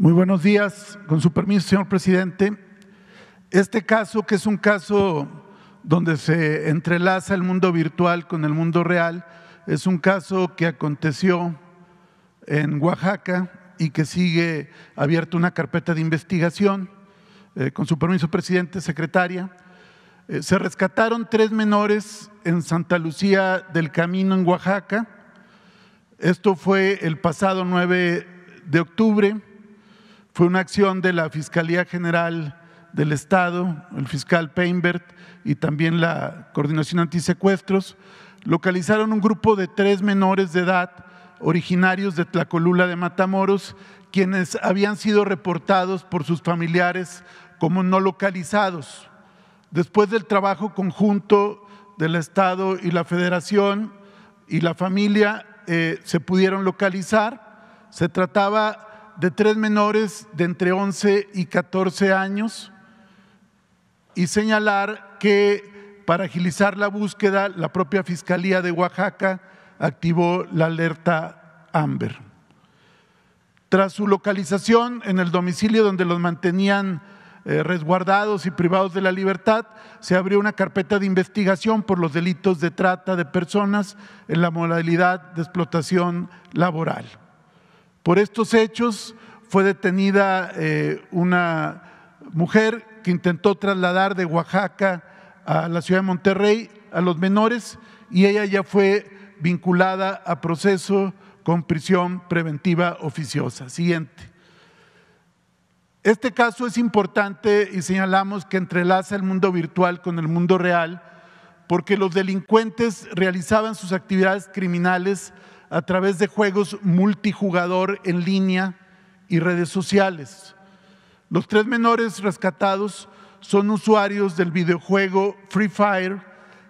Muy buenos días, con su permiso, señor presidente. Este caso, que es un caso donde se entrelaza el mundo virtual con el mundo real, es un caso que aconteció en Oaxaca y que sigue abierta una carpeta de investigación. Eh, con su permiso, presidente, secretaria. Eh, se rescataron tres menores en Santa Lucía del Camino, en Oaxaca. Esto fue el pasado 9 de octubre. Fue una acción de la Fiscalía General del Estado, el fiscal Peinbert y también la Coordinación Antisecuestros, localizaron un grupo de tres menores de edad originarios de Tlacolula de Matamoros, quienes habían sido reportados por sus familiares como no localizados. Después del trabajo conjunto del Estado y la Federación y la familia, eh, se pudieron localizar. Se trataba de tres menores de entre 11 y 14 años y señalar que para agilizar la búsqueda, la propia Fiscalía de Oaxaca activó la alerta Amber. Tras su localización en el domicilio donde los mantenían eh, resguardados y privados de la libertad, se abrió una carpeta de investigación por los delitos de trata de personas en la modalidad de explotación laboral. Por estos hechos fue detenida eh, una mujer que intentó trasladar de Oaxaca a la ciudad de Monterrey a los menores y ella ya fue vinculada a proceso con prisión preventiva oficiosa. Siguiente. Este caso es importante y señalamos que entrelaza el mundo virtual con el mundo real porque los delincuentes realizaban sus actividades criminales a través de juegos multijugador en línea y redes sociales. Los tres menores rescatados son usuarios del videojuego Free Fire,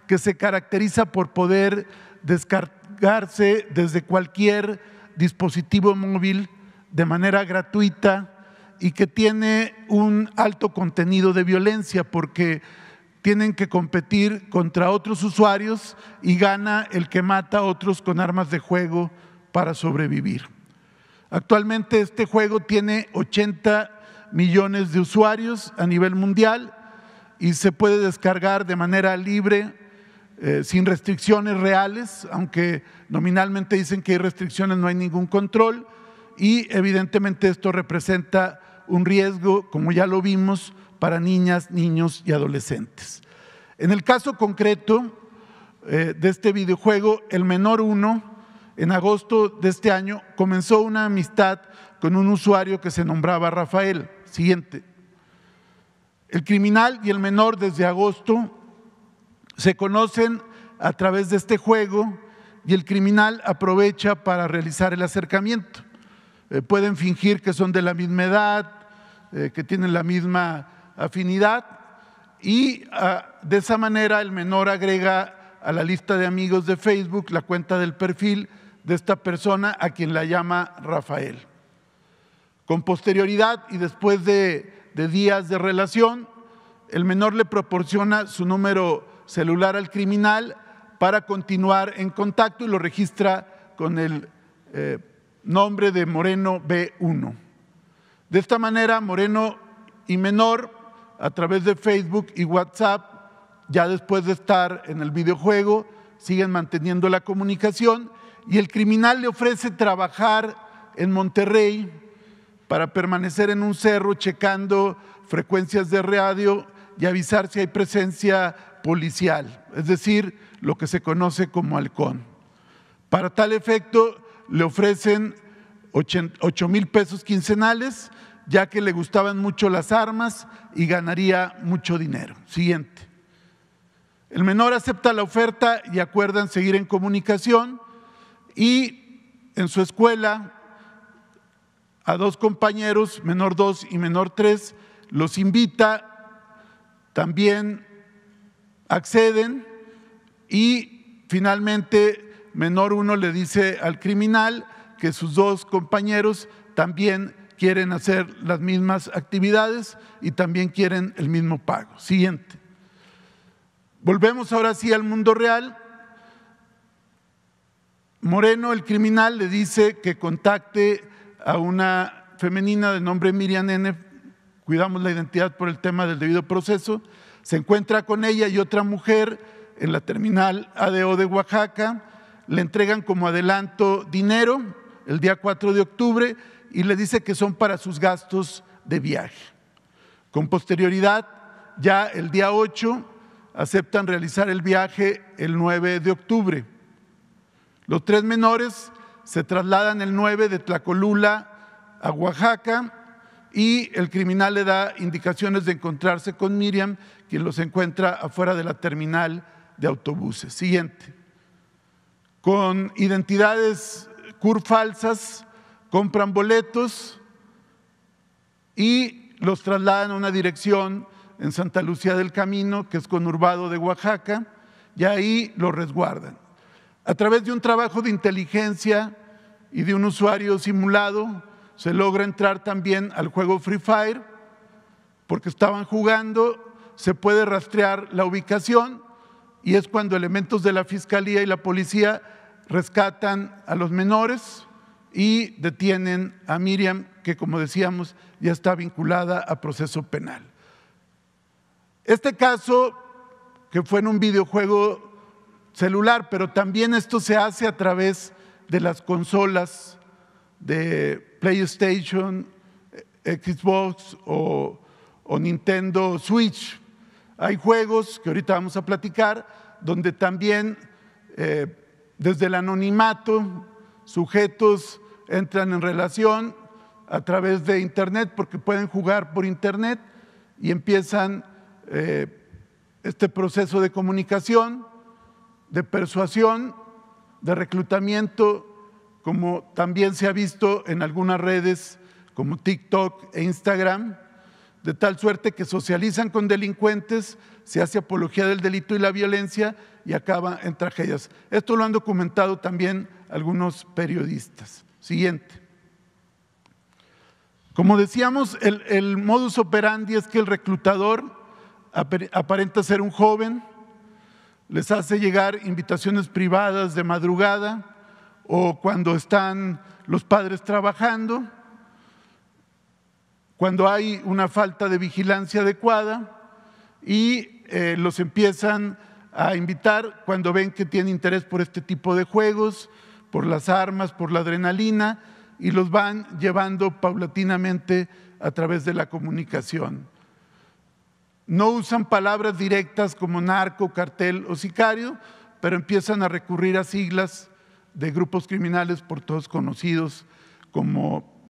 que se caracteriza por poder descargarse desde cualquier dispositivo móvil de manera gratuita y que tiene un alto contenido de violencia porque tienen que competir contra otros usuarios y gana el que mata a otros con armas de juego para sobrevivir. Actualmente este juego tiene 80 millones de usuarios a nivel mundial y se puede descargar de manera libre, eh, sin restricciones reales, aunque nominalmente dicen que hay restricciones, no hay ningún control y evidentemente esto representa un riesgo, como ya lo vimos, para niñas, niños y adolescentes. En el caso concreto eh, de este videojuego, el menor uno, en agosto de este año, comenzó una amistad con un usuario que se nombraba Rafael. Siguiente. El criminal y el menor desde agosto se conocen a través de este juego y el criminal aprovecha para realizar el acercamiento. Eh, pueden fingir que son de la misma edad, eh, que tienen la misma afinidad y ah, de esa manera el menor agrega a la lista de amigos de Facebook la cuenta del perfil de esta persona a quien la llama Rafael. Con posterioridad y después de, días de relación, el menor le proporciona su número celular al criminal para continuar en contacto y lo registra con el eh, nombre de Moreno B1. De esta manera, Moreno y menor a través de Facebook y WhatsApp, ya después de estar en el videojuego, siguen manteniendo la comunicación y el criminal le ofrece trabajar en Monterrey para permanecer en un cerro checando frecuencias de radio y avisar si hay presencia policial, es decir, lo que se conoce como halcón. Para tal efecto, le ofrecen 8 mil pesos quincenales, ya que le gustaban mucho las armas y ganaría mucho dinero. Siguiente. El menor acepta la oferta y acuerdan seguir en comunicación y en su escuela a dos compañeros, menor 2 y menor 3, los invita, también acceden y finalmente menor 1 le dice al criminal que sus dos compañeros también quieren hacer las mismas actividades y también quieren el mismo pago. Siguiente. Volvemos ahora sí al mundo real. Moreno, el criminal, le dice que contacte a una femenina de nombre Miriam N. Cuidamos la identidad por el tema del debido proceso. Se encuentra con ella y otra mujer en la terminal ADO de Oaxaca. Le entregan como adelanto dinero el día 4 de octubre y le dice que son para sus gastos de viaje. Con posterioridad, ya el día 8, aceptan realizar el viaje el 9 de octubre. Los tres menores se trasladan el 9 de Tlacolula a Oaxaca y el criminal le da indicaciones de encontrarse con Miriam, quien los encuentra afuera de la terminal de autobuses. Siguiente. Con identidades CUR falsas, compran boletos y los trasladan a una dirección en Santa Lucía del Camino, que es conurbado de Oaxaca, y ahí los resguardan. A través de un trabajo de inteligencia y de un usuario simulado, se logra entrar también al juego Free Fire, porque estaban jugando, se puede rastrear la ubicación y es cuando elementos de la Fiscalía y la Policía rescatan a los menores y detienen a Miriam, que como decíamos ya está vinculada a proceso penal. Este caso, que fue en un videojuego celular, pero también esto se hace a través de las consolas de PlayStation, eh, Xbox o, Nintendo Switch. Hay juegos que ahorita vamos a platicar, donde también eh, desde el anonimato sujetos entran en relación a través de Internet, porque pueden jugar por Internet y empiezan eh, este proceso de comunicación, de persuasión, de reclutamiento, como también se ha visto en algunas redes como TikTok e Instagram, de tal suerte que socializan con delincuentes, se hace apología del delito y la violencia y acaba en tragedias. Esto lo han documentado también algunos periodistas. Siguiente. Como decíamos, el, modus operandi es que el reclutador aparenta ser un joven, les hace llegar invitaciones privadas de madrugada o cuando están los padres trabajando, cuando hay una falta de vigilancia adecuada y eh, los empiezan a invitar cuando ven que tienen interés por este tipo de juegos, por las armas, por la adrenalina, y los van llevando paulatinamente a través de la comunicación. No usan palabras directas como narco, cartel o sicario, pero empiezan a recurrir a siglas de grupos criminales por todos conocidos como